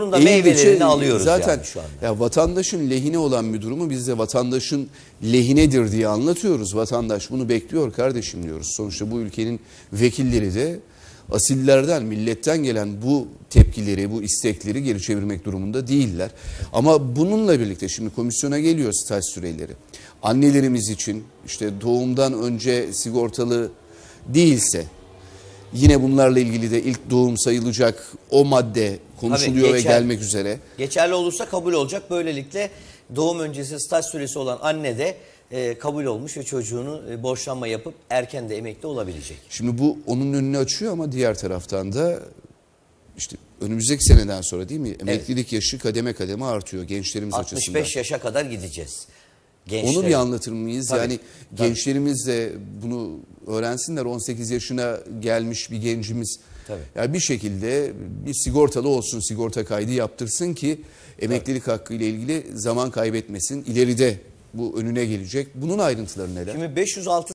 Bunun da şey alıyoruz zaten yani şu anda. Ya vatandaşın lehine olan bir durumu biz de vatandaşın lehinedir diye anlatıyoruz. Vatandaş bunu bekliyor kardeşim diyoruz. Sonuçta bu ülkenin vekilleri de asillerden, milletten gelen bu tepkileri, bu istekleri geri çevirmek durumunda değiller. Ama bununla birlikte şimdi komisyona geliyor staj süreleri. Annelerimiz için işte doğumdan önce sigortalı değilse Yine bunlarla ilgili de ilk doğum sayılacak o madde konuşuluyor Tabii, geçer, ve gelmek üzere. Geçerli olursa kabul olacak. Böylelikle doğum öncesi staj süresi olan anne de e, kabul olmuş ve çocuğunu e, borçlanma yapıp erken de emekli olabilecek. Şimdi bu onun önünü açıyor ama diğer taraftan da işte önümüzdeki seneden sonra değil mi? Emeklilik evet. yaşı kademe kademe artıyor gençlerimiz 65 açısından. 65 yaşa kadar gideceğiz. Gençler. Onu bir anlatır mıyız? Tabii, yani tabii. gençlerimiz de bunu öğrensinler 18 yaşına gelmiş bir gencimiz. Tabii. Yani bir şekilde bir sigortalı olsun, sigorta kaydı yaptırsın ki emeklilik Tabii. hakkı ile ilgili zaman kaybetmesin. İleride bu önüne gelecek. Bunun ayrıntıları neler? Şimdi 506